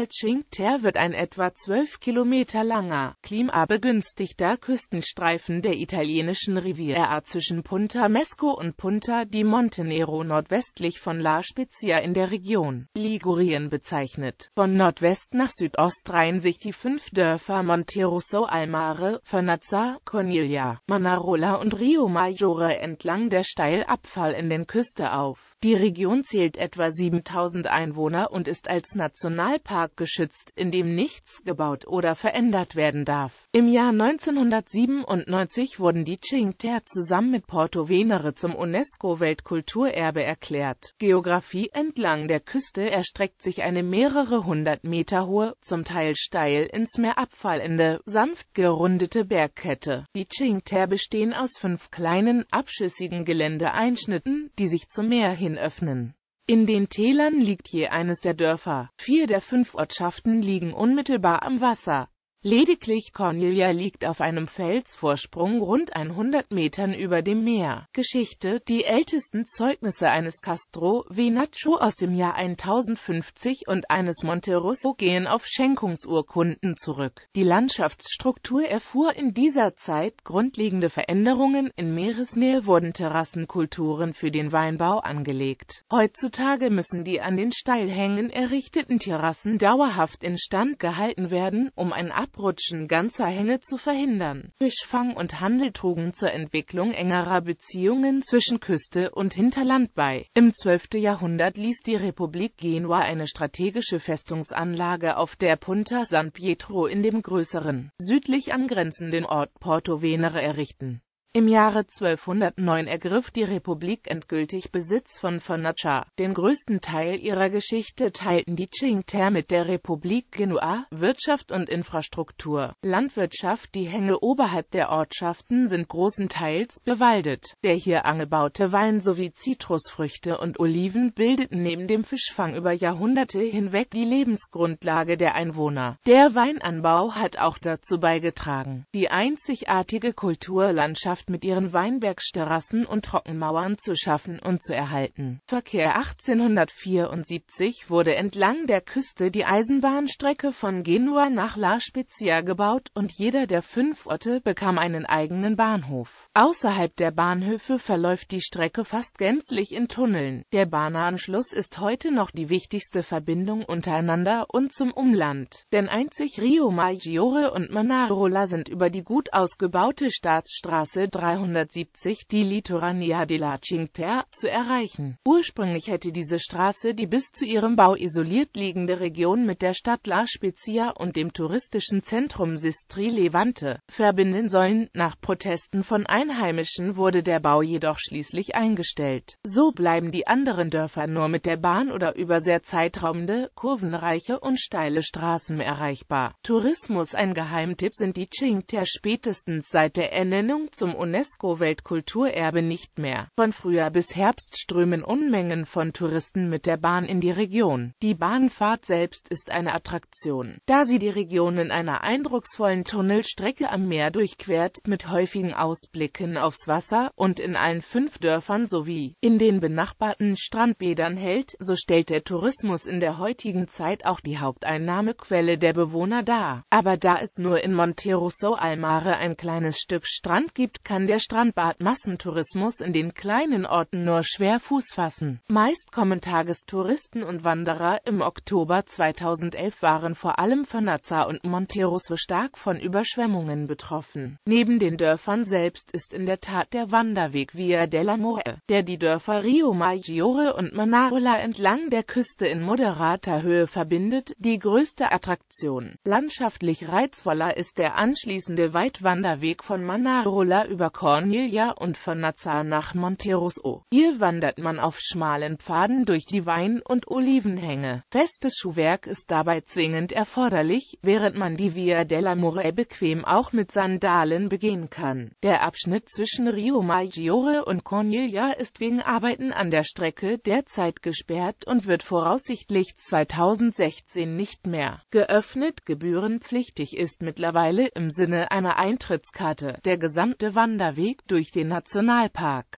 Kanal Cinque Terre wird ein etwa 12 Kilometer langer, klimabegünstigter Küstenstreifen der italienischen Riviera zwischen Punta Mesco und Punta di Montenero nordwestlich von La Spezia in der Region Ligurien bezeichnet. Von Nordwest nach Südost reihen sich die fünf Dörfer Monterosso Almare, Fernazza, Corniglia, Manarola und Rio Maggiore entlang der Steilabfall in den Küste auf. Die Region zählt etwa 7000 Einwohner und ist als Nationalpark Standort geschützt, in dem nichts gebaut oder verändert werden darf. Im Jahr 1997 wurden die Cinque Terre zusammen mit Porto Venere zum UNESCO-Weltkulturerbe erklärt. Geografie entlang der Küste erstreckt sich eine mehrere hundert Meter hohe, zum Teil steil ins Meer abfallende, sanft gerundete Bergkette. Die Cinque Terre bestehen aus fünf kleinen, abschüssigen Geländeeinschnitten, die sich zum Meer hin öffnen. In den Tälern liegt je eines der Dörfer. Vier der fünf Ortschaften liegen unmittelbar am Wasser. Lediglich Cornelia liegt auf einem Felsvorsprung rund 100 Metern über dem Meer. Geschichte Die ältesten Zeugnisse eines Castro Venacho aus dem Jahr 1050 und eines Monterosso gehen auf Schenkungsurkunden zurück. Die Landschaftsstruktur erfuhr in dieser Zeit grundlegende Veränderungen, in Meeresnähe wurden Terrassenkulturen für den Weinbau angelegt. Heutzutage müssen die an den Steilhängen errichteten Terrassen dauerhaft instand gehalten werden, um ein Abrutschen ganzer Hänge zu verhindern. Fischfang und Handel trugen zur Entwicklung engerer Beziehungen zwischen Küste und Hinterland bei. Im 12. Jahrhundert ließ die Republik Genua eine strategische Festungsanlage auf der Punta San Pietro in dem größeren, südlich angrenzenden Ort Porto Venere errichten. Im Jahre 1209 ergriff die Republik endgültig Besitz von Fornacia. Den größten Teil ihrer Geschichte teilten die Cinque Terre mit der Republik Genua. Wirtschaft und Infrastruktur Landwirtschaft Die Hänge oberhalb der Ortschaften sind großenteils bewaldet. Der hier angebaute Wein sowie Zitrusfrüchte und Oliven bildeten neben dem Fischfang über Jahrhunderte hinweg die Lebensgrundlage der Einwohner. Der Weinanbau hat auch dazu beigetragen, die einzigartige Kulturlandschaft Landschaft mit ihren Weinbergsterrassen und Trockenmauern zu schaffen und zu erhalten. Verkehr 1874 wurde entlang der Küste die Eisenbahnstrecke von Genua nach La Spezia gebaut und jeder der fünf Orte bekam einen eigenen Bahnhof. Außerhalb der Bahnhöfe verläuft die Strecke fast gänzlich in Tunneln. Der Bahnanschluss ist heute noch die wichtigste Verbindung untereinander und zum Umland, denn einzig Rio Maggiore und Manarola sind über die gut ausgebaute Staatsstraße 370 die Litorania de la Cinta, zu erreichen. Ursprünglich hätte diese Straße die bis zu ihrem Bau isoliert liegende Region mit der Stadt La Spezia und dem touristischen Zentrum Sistri Levante verbinden sollen, nach Protesten von Einheimischen wurde der Bau jedoch schließlich eingestellt. So bleiben die anderen Dörfer nur mit der Bahn oder über sehr zeitraumende, kurvenreiche und steile Straßen erreichbar. Tourismus ein Geheimtipp sind die Cinque spätestens seit der Ernennung zum UNESCO-Weltkulturerbe nicht mehr. Von Frühjahr bis Herbst strömen Unmengen von Touristen mit der Bahn in die Region. Die Bahnfahrt selbst ist eine Attraktion, da sie die Region in einer eindrucksvollen Tunnelstrecke am Meer durchquert, mit häufigen Ausblicken aufs Wasser und in allen fünf Dörfern sowie in den benachbarten Strandbädern hält, so stellt der Tourismus in der heutigen Zeit auch die Haupteinnahmequelle der Bewohner dar. Aber da es nur in Monterosso Almare ein kleines Stück Strand gibt, kann der Strandbad-Massentourismus in den kleinen Orten nur schwer Fuß fassen. Meist kommen Tagestouristen und Wanderer. Im Oktober 2011 waren vor allem Fernazza und Monterosso stark von Überschwemmungen betroffen. Neben den Dörfern selbst ist in der Tat der Wanderweg Via della More, der die Dörfer Rio Maggiore und Manarola entlang der Küste in moderater Höhe verbindet, die größte Attraktion. Landschaftlich reizvoller ist der anschließende Weitwanderweg von Manarola über über Cornelia und von Nazar nach Monterosso. Hier wandert man auf schmalen Pfaden durch die Wein- und Olivenhänge. Festes Schuhwerk ist dabei zwingend erforderlich, während man die Via della More bequem auch mit Sandalen begehen kann. Der Abschnitt zwischen Rio Maggiore und Cornelia ist wegen Arbeiten an der Strecke derzeit gesperrt und wird voraussichtlich 2016 nicht mehr geöffnet. Gebührenpflichtig ist mittlerweile im Sinne einer Eintrittskarte der gesamte Wanderer. Wanderweg durch den Nationalpark.